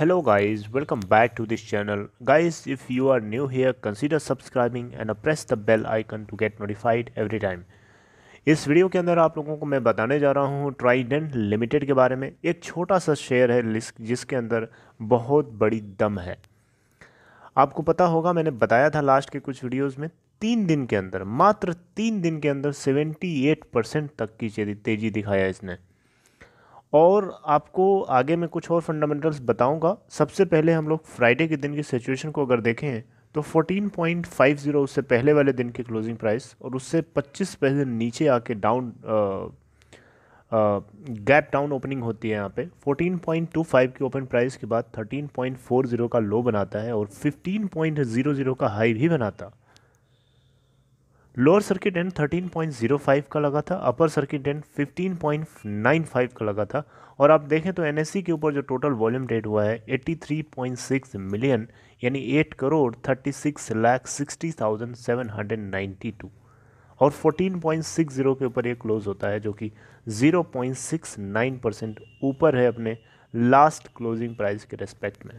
hello guys welcome back to this channel guys if you are new here consider subscribing and press the bell icon to get notified every time इस video के अंदर आप लोगों को मैं बताने जा रहा हूँ ट्राइडेंट लिमिटेड के बारे में एक छोटा सा शेयर है लिस्क जिसके अंदर बहुत बड़ी दम है आपको पता होगा मैंने बताया था लास्ट के कुछ वीडियोस में तीन दिन के अंदर मात्र तीन दिन के अंदर 78 परसेंट तक की तेजी दिखाया इसने और आपको आगे मैं कुछ और फंडामेंटल्स बताऊंगा सबसे पहले हम लोग फ्राइडे के दिन की सिचुएशन को अगर देखें तो 14.50 उससे पहले वाले दिन की क्लोजिंग प्राइस और उससे 25 पैसे नीचे आके डाउन गैप डाउन ओपनिंग होती है यहाँ पे 14.25 की ओपन प्राइस के बाद 13.40 का लो बनाता है और 15.00 का हाई भी बनाता लोअर सर्किट एंड 13.05 का लगा था अपर सर्किट एंड 15.95 का लगा था और आप देखें तो एनएससी के ऊपर जो टोटल वॉल्यूम ट्रेड हुआ है 83.6 मिलियन यानी 8 करोड़ 36 लाख 60,792 और 14.60 के ऊपर ये क्लोज़ होता है जो कि 0.69 परसेंट ऊपर है अपने लास्ट क्लोजिंग प्राइस के रेस्पेक्ट में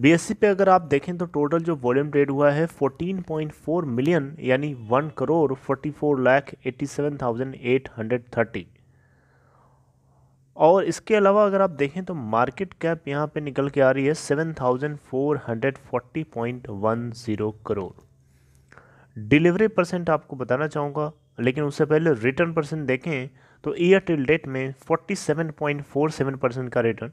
बीएससी e पे अगर आप देखें तो टोटल जो वॉल्यूम ट्रेड हुआ है 14.4 मिलियन यानी 1 करोड़ 44 लाख 87,830 और इसके अलावा अगर आप देखें तो मार्केट कैप यहाँ पे निकल के आ रही है 7,440.10 करोड़ डिलीवरी परसेंट आपको बताना चाहूँगा लेकिन उससे पहले रिटर्न परसेंट देखें तो ईयर टिल डेट में 47.47 परसेंट का रिटर्न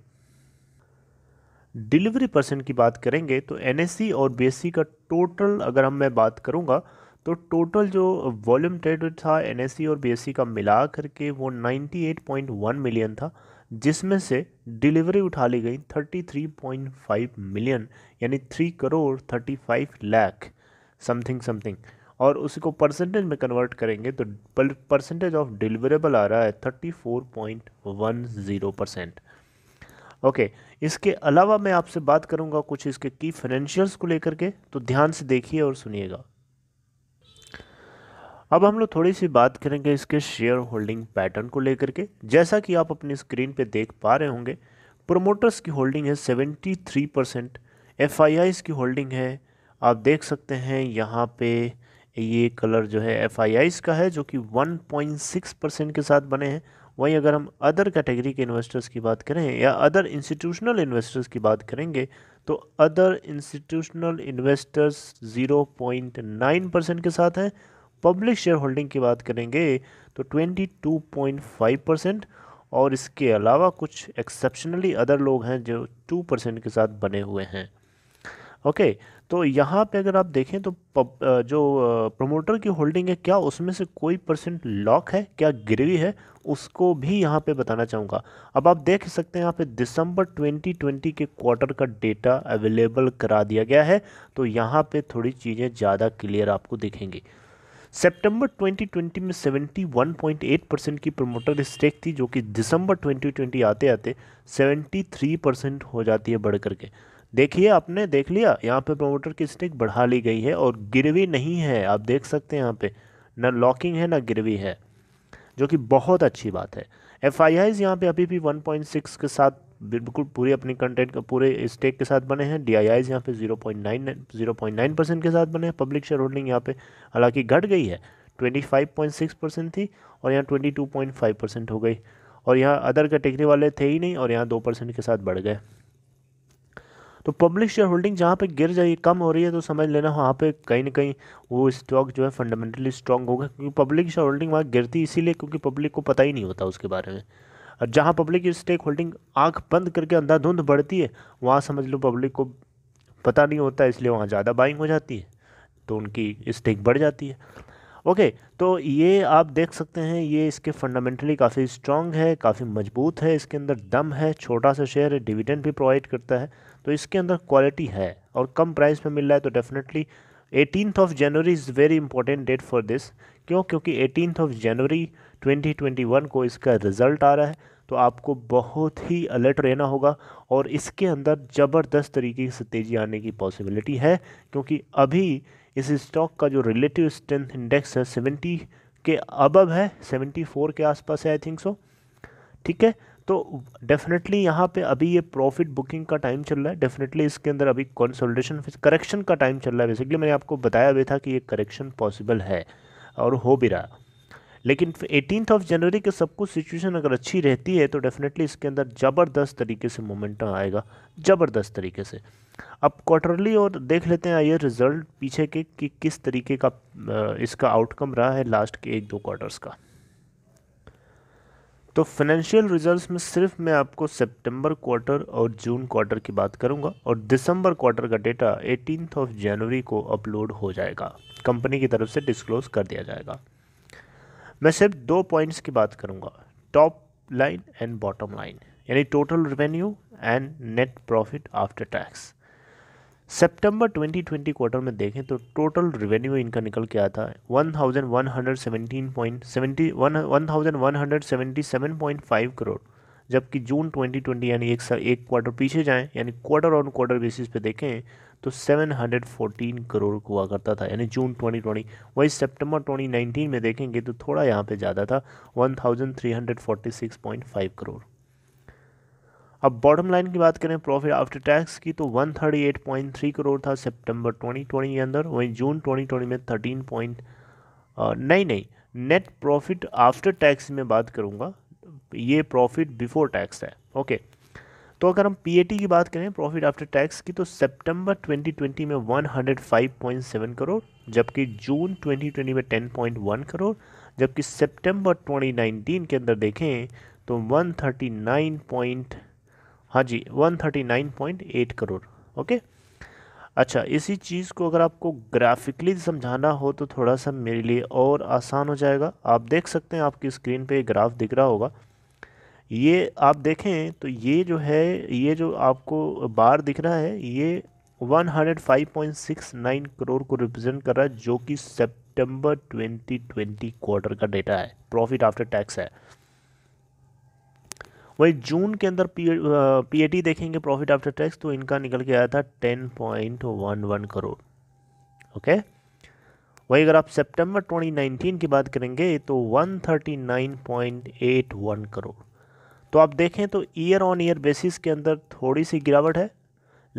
डिलीवरी परसेंट की बात करेंगे तो एन और बी का टोटल अगर हम मैं बात करूँगा तो टोटल जो वॉल्यूम ट्रेड था एन और बी का मिला करके वो 98.1 मिलियन था जिसमें से डिलीवरी उठा ली गई 33.5 मिलियन यानी three crore 35 lakh something something और उसको परसेंटेज में कन्वर्ट करेंगे तो परसेंटेज ऑफ डिलीवरेबल आ रहा है 34.10 परसेंट ओके इसके अलावा मैं आपसे बात करूंगा कुछ इसके की फाइनेंशियल्स को लेकर के तो ध्यान से देखिए और सुनिएगा अब हम लोग थोड़ी सी बात करेंगे इसके शेयर होल्डिंग पैटर्न को लेकर के जैसा कि आप अपनी स्क्रीन पे देख पा रहे होंगे प्रोमोटर्स की होल्डिंग है 73 परसेंट एफ की होल्डिंग है आप देख सकते हैं यहाँ पे ये कलर जो है एफ का है जो कि 1.6 परसेंट के साथ बने हैं वहीं अगर हम अदर कैटेगरी के इन्वेस्टर्स की बात करें या अदर इंस्टीट्यूशनल इन्वेस्टर्स की बात करेंगे तो अदर इंस्टीट्यूशनल इन्वेस्टर्स 0.9 परसेंट के साथ हैं पब्लिक शेयर होल्डिंग की बात करेंगे तो 22.5 परसेंट और इसके अलावा कुछ एक्सेप्शनली अदर लोग हैं जो 2 परसेंट के साथ बने हुए हैं ओके तो यहाँ पे अगर आप देखें तो जो प्रमोटर की होल्डिंग है क्या उसमें से कोई परसेंट लॉक है क्या गिरवी है उसको भी यहाँ पे बताना चाहूँगा अब आप देख सकते हैं यहाँ पे दिसंबर 2020 के क्वार्टर का डेटा अवेलेबल करा दिया गया है तो यहाँ पे थोड़ी चीज़ें ज़्यादा क्लियर आपको दिखेंगी सेप्टेम्बर 2020 में 71.8 परसेंट की प्रमोटर स्टेक थी जो कि दिसंबर 2020 आते आते 73 परसेंट हो जाती है बढ़ करके देखिए आपने देख लिया यहाँ पे प्रमोटर की स्टिक बढ़ा ली गई है और गिरवी नहीं है आप देख सकते हैं यहाँ पे ना लॉकिंग है ना गिरवी है जो कि बहुत अच्छी बात है एफ आई आईज यहाँ पर अभी भी सिक्स के साथ बिल्कुल पूरी अपनी कंटेंट पूरे स्टेक के साथ बने हैं डी आई आईज यहाँ पे पॉइंट नाइन परसेंट के साथ बने हैं पब्लिक शेयर होल्डिंग यहाँ पे हालांकि घट गई है twenty five point six percent थी और यहाँ twenty two point five percent हो गई और यहाँ अदर कैटेगरी वाले थे ही नहीं और यहाँ दो परसेंट के साथ बढ़ गए तो पब्लिक शेयर होल्डिंग जहाँ पे गिर जाइए कम हो रही है तो समझ लेना वहाँ पे कहीं ना कहीं वो स्टॉक जो है फंडामेंटली स्ट्रांग होगा क्योंकि पब्लिक शेयर होल्डिंग वहाँ गिरती इसीलिए क्योंकि पब्लिक को पता ही नहीं होता उसके बारे में और जहाँ पब्लिक स्टेक होल्डिंग आँख बंद करके अंधाधुंध बढ़ती है वहाँ समझ लो पब्लिक को पता नहीं होता इसलिए वहाँ ज़्यादा बाइंग हो जाती है तो उनकी स्टेक बढ़ जाती है ओके तो ये आप देख सकते हैं ये इसके फंडामेंटली काफ़ी स्ट्रांग है काफ़ी मजबूत है इसके अंदर दम है छोटा सा शेयर है डिविडेंड भी प्रोवाइड करता है तो इसके अंदर क्वालिटी है और कम प्राइस में मिल रहा है तो definitely eighteenth of January is very important date for this क्यों क्योंकि एटीनथ ऑफ जनवरी 2021 को इसका रिज़ल्ट आ रहा है तो आपको बहुत ही अलर्ट रहना होगा और इसके अंदर ज़बरदस्त तरीके से तेज़ी आने की पॉसिबिलिटी है क्योंकि अभी इस स्टॉक का जो रिलेटिव स्ट्रेंथ इंडेक्स है सेवेंटी के अबब है सेवेंटी फोर के आसपास है आई थिंक सो ठीक है तो डेफिनेटली यहाँ पे अभी ये प्रॉफिट बुकिंग का टाइम चल रहा है डेफिनेटली इसके अंदर अभी कंसोलिडेशन करेक्शन का टाइम चल रहा है बेसिकली मैंने आपको बताया भी था कि ये करेक्शन पॉसिबल है और हो भी रहा लेकिन एटीनथ ऑफ जनवरी के सब कुछ सिचुएशन अगर अच्छी रहती है तो डेफिनेटली इसके अंदर ज़बरदस्त तरीके से मोमेंटम आएगा ज़बरदस्त तरीके से अब क्वार्टरली और देख लेते हैं ये रिज़ल्ट पीछे के कि किस तरीके का इसका आउटकम रहा है लास्ट के एक दो क्वार्टर्स का तो फाइनेंशियल रिजल्ट्स में सिर्फ मैं आपको सितंबर क्वार्टर और जून क्वार्टर की बात करूंगा और दिसंबर क्वार्टर का डेटा एटीन ऑफ जनवरी को अपलोड हो जाएगा कंपनी की तरफ से डिस्क्लोज कर दिया जाएगा मैं सिर्फ दो पॉइंट्स की बात करूंगा top line and bottom line यानी total revenue and net profit after tax सितंबर 2020 क्वार्टर में देखें तो टोटल रेवेन्यू इनका निकल के आता है one thousand one hundred point seventy one thousand one hundred seventy seven point five crore जबकि जून 2020 यानी एक साल एक क्वार्टर पीछे जाएं यानी क्वार्टर ऑन क्वार्टर बेसिस पे देखें तो 714 करोड़ हुआ करता था यानी जून 2020 वही सितंबर 2019 में देखेंगे तो थोड़ा यहाँ पे ज़्यादा था 1346.5 करोड़ अब बॉटम लाइन की बात करें प्रॉफिट आफ्टर टैक्स की तो 138.3 करोड़ था सितंबर 2020 के अंदर वहीं जून 2020 में 13 पॉइंट नहीं नहीं नेट प्रॉफिट आफ्टर टैक्स में बात करूँगा ये प्रॉफिट बिफोर टैक्स है ओके तो अगर हम पीएटी की बात करें प्रॉफिट आफ्टर टैक्स की तो सितंबर 2020 में 105.7 करोड़ जबकि जून 2020 में 10.1 करोड़ जबकि सितंबर 2019 के अंदर देखें तो 139. हाँ जी 139.8 करोड़ ओके अच्छा इसी चीज़ को अगर आपको ग्राफिकली समझाना हो तो थोड़ा सा मेरे लिए और आसान हो जाएगा आप देख सकते हैं आपकी स्क्रीन पे ग्राफ दिख रहा होगा ये आप देखें तो ये जो है ये जो आपको बार दिख रहा है ये 105.69 करोड़ को रिप्रेजेंट कर रहा है जो कि सितंबर 2020 क्वार्टर का डेटा है प्रॉफिट आफ्टर टैक्स है वही जून के अंदर पी पी देखेंगे प्रॉफिट आफ्टर टैक्स तो इनका निकल के आया था ten point one one crore okay वही अगर आप सितंबर 2019 की बात करेंगे तो 139.81 करोड़ तो आप देखें तो ईयर ऑन ईयर बेसिस के अंदर थोड़ी सी गिरावट है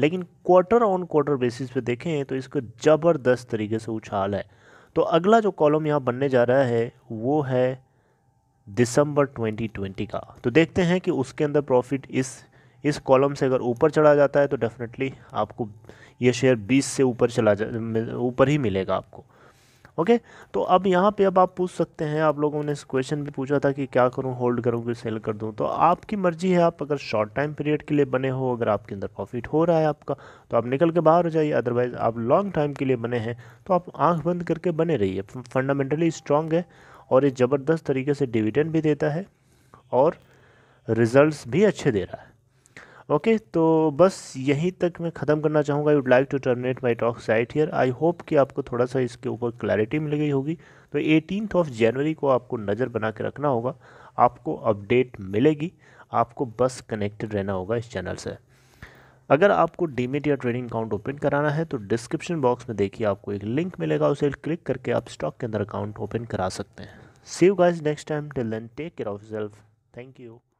लेकिन क्वार्टर ऑन क्वार्टर बेसिस पे देखें तो इसको ज़बरदस्त तरीके से उछाल है तो अगला जो कॉलम यहाँ बनने जा रहा है वो है दिसंबर 2020 का तो देखते हैं कि उसके अंदर प्रॉफिट इस इस कॉलम से अगर ऊपर चढ़ा जाता है तो डेफिनेटली आपको ये शेयर 20 से ऊपर चला जा ऊपर ही मिलेगा आपको ओके तो अब यहाँ पे अब आप पूछ सकते हैं आप लोगों ने इस क्वेश्चन भी पूछा था कि क्या करूँ होल्ड करूँ कि सेल कर दूँ तो आपकी मर्जी है आप अगर शॉर्ट टाइम पीरियड के लिए बने हो अगर आपके अंदर प्रॉफिट हो रहा है आपका तो आप निकल के बाहर हो जाइए अदरवाइज़ आप लॉन्ग टाइम के लिए बने हैं तो आप आँख बंद करके बने रहिए फंडामेंटली स्ट्रांग है और ये ज़बरदस्त तरीके से डिविडेंड भी देता है और रिजल्ट्स भी अच्छे दे रहा है ओके okay, तो बस यहीं तक मैं ख़त्म करना चाहूँगा I would like to terminate my talk site here I hope कि आपको थोड़ा सा इसके ऊपर क्लैरिटी मिल गई होगी तो एटीन ऑफ जनवरी को आपको नज़र बना के रखना होगा आपको अपडेट मिलेगी आपको बस कनेक्टेड रहना होगा इस चैनल से अगर आपको डीमेट या ट्रेडिंग अकाउंट ओपन कराना है तो डिस्क्रिप्शन बॉक्स में देखिए आपको एक लिंक मिलेगा उसे क्लिक करके आप स्टॉक के अंदर अकाउंट ओपन करा सकते हैं See you guys next time. Till then, take care of yourself. Thank you.